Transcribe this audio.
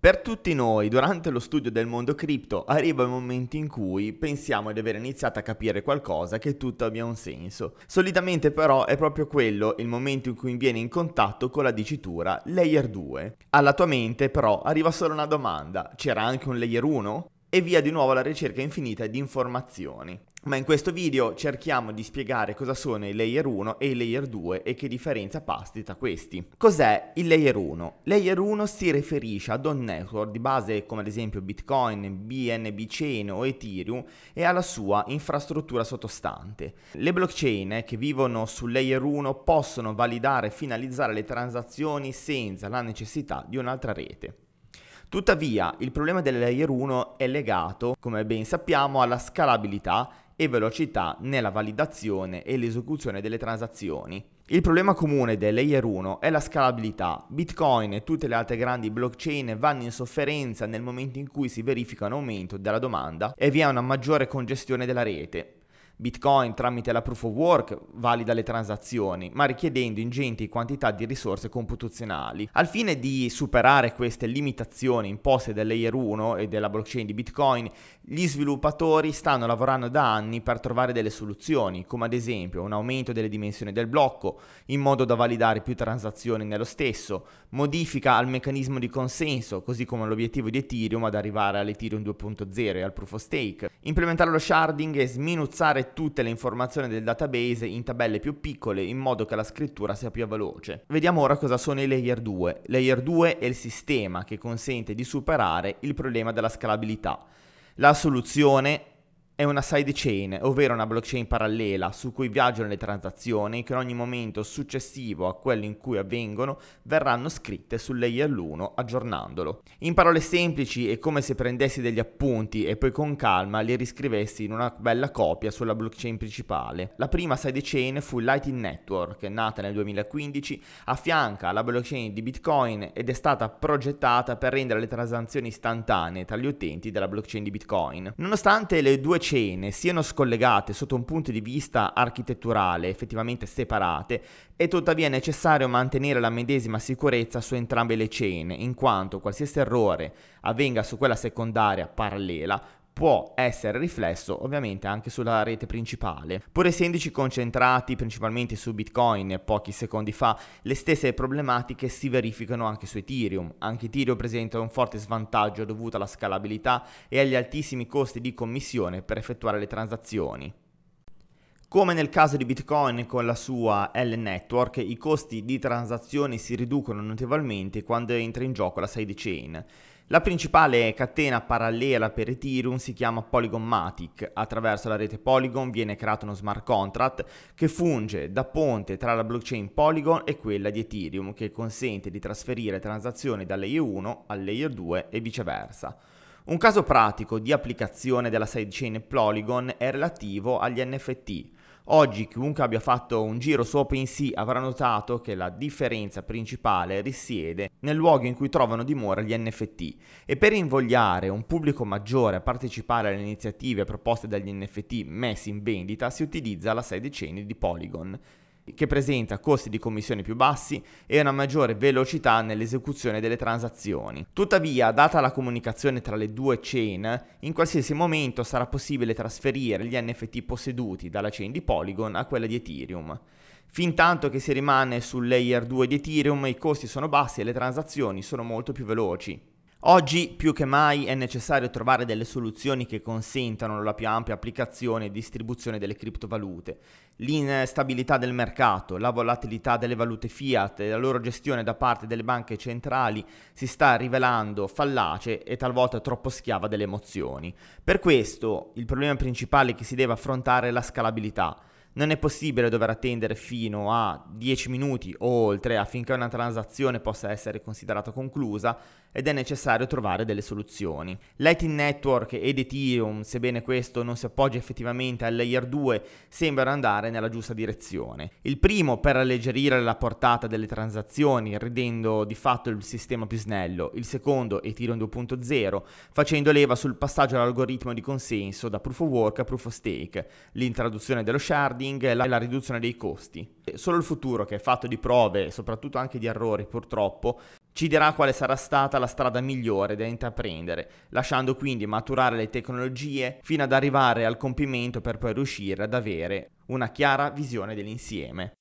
Per tutti noi, durante lo studio del mondo cripto, arriva il momento in cui pensiamo di aver iniziato a capire qualcosa, che tutto abbia un senso. Solitamente però è proprio quello il momento in cui viene in contatto con la dicitura Layer 2. Alla tua mente però arriva solo una domanda, c'era anche un Layer 1? e via di nuovo alla ricerca infinita di informazioni. Ma in questo video cerchiamo di spiegare cosa sono i layer 1 e i layer 2 e che differenza pasti tra questi. Cos'è il layer 1? Layer 1 si riferisce ad un network di base come ad esempio Bitcoin, BNB Chain o Ethereum e alla sua infrastruttura sottostante. Le blockchain che vivono sul layer 1 possono validare e finalizzare le transazioni senza la necessità di un'altra rete. Tuttavia, il problema del layer 1 è legato, come ben sappiamo, alla scalabilità e velocità nella validazione e l'esecuzione delle transazioni. Il problema comune del layer 1 è la scalabilità. Bitcoin e tutte le altre grandi blockchain vanno in sofferenza nel momento in cui si verifica un aumento della domanda e vi è una maggiore congestione della rete, Bitcoin tramite la proof of work valida le transazioni, ma richiedendo ingenti quantità di risorse computazionali. Al fine di superare queste limitazioni imposte dal layer 1 e della blockchain di Bitcoin, gli sviluppatori stanno lavorando da anni per trovare delle soluzioni, come ad esempio un aumento delle dimensioni del blocco, in modo da validare più transazioni nello stesso, modifica al meccanismo di consenso, così come l'obiettivo di Ethereum ad arrivare all'Ethereum 2.0 e al proof of stake, implementare lo sharding e sminuzzare tutte le informazioni del database in tabelle più piccole in modo che la scrittura sia più veloce. Vediamo ora cosa sono i layer 2. Layer 2 è il sistema che consente di superare il problema della scalabilità. La soluzione è una sidechain, ovvero una blockchain parallela su cui viaggiano le transazioni che in ogni momento successivo a quello in cui avvengono verranno scritte sul layer 1 aggiornandolo. In parole semplici è come se prendessi degli appunti e poi con calma li riscrivessi in una bella copia sulla blockchain principale. La prima sidechain fu Lightning Network, nata nel 2015, affianca alla blockchain di Bitcoin ed è stata progettata per rendere le transazioni istantanee tra gli utenti della blockchain di Bitcoin. Nonostante le due scene siano scollegate sotto un punto di vista architetturale, effettivamente separate, è tuttavia necessario mantenere la medesima sicurezza su entrambe le cene, in quanto qualsiasi errore avvenga su quella secondaria parallela può essere riflesso ovviamente anche sulla rete principale. Pur essendoci concentrati principalmente su Bitcoin pochi secondi fa, le stesse problematiche si verificano anche su Ethereum. Anche Ethereum presenta un forte svantaggio dovuto alla scalabilità e agli altissimi costi di commissione per effettuare le transazioni. Come nel caso di Bitcoin con la sua L-Network, i costi di transazione si riducono notevolmente quando entra in gioco la sidechain. La principale catena parallela per Ethereum si chiama Polygon Matic. Attraverso la rete Polygon viene creato uno smart contract che funge da ponte tra la blockchain Polygon e quella di Ethereum, che consente di trasferire transazioni da layer 1 al layer 2 e viceversa. Un caso pratico di applicazione della sidechain Polygon è relativo agli NFT. Oggi chiunque abbia fatto un giro su OpenSea avrà notato che la differenza principale risiede nel luogo in cui trovano dimora gli NFT e per invogliare un pubblico maggiore a partecipare alle iniziative proposte dagli NFT messi in vendita si utilizza la sede ceni di Polygon che presenta costi di commissione più bassi e una maggiore velocità nell'esecuzione delle transazioni. Tuttavia, data la comunicazione tra le due chain, in qualsiasi momento sarà possibile trasferire gli NFT posseduti dalla chain di Polygon a quella di Ethereum. Fintanto che si rimane sul layer 2 di Ethereum, i costi sono bassi e le transazioni sono molto più veloci. Oggi più che mai è necessario trovare delle soluzioni che consentano la più ampia applicazione e distribuzione delle criptovalute. L'instabilità del mercato, la volatilità delle valute fiat e la loro gestione da parte delle banche centrali si sta rivelando fallace e talvolta troppo schiava delle emozioni. Per questo il problema principale che si deve affrontare è la scalabilità non è possibile dover attendere fino a 10 minuti o oltre affinché una transazione possa essere considerata conclusa ed è necessario trovare delle soluzioni. Lightning Network ed Ethereum, sebbene questo non si appoggi effettivamente al layer 2, sembrano andare nella giusta direzione. Il primo per alleggerire la portata delle transazioni, rendendo di fatto il sistema più snello, il secondo Ethereum 2.0, facendo leva sul passaggio all'algoritmo di consenso da proof of work a proof of stake, l'introduzione dello sharding marketing e la, la riduzione dei costi. Solo il futuro, che è fatto di prove e soprattutto anche di errori purtroppo, ci dirà quale sarà stata la strada migliore da intraprendere, lasciando quindi maturare le tecnologie fino ad arrivare al compimento per poi riuscire ad avere una chiara visione dell'insieme.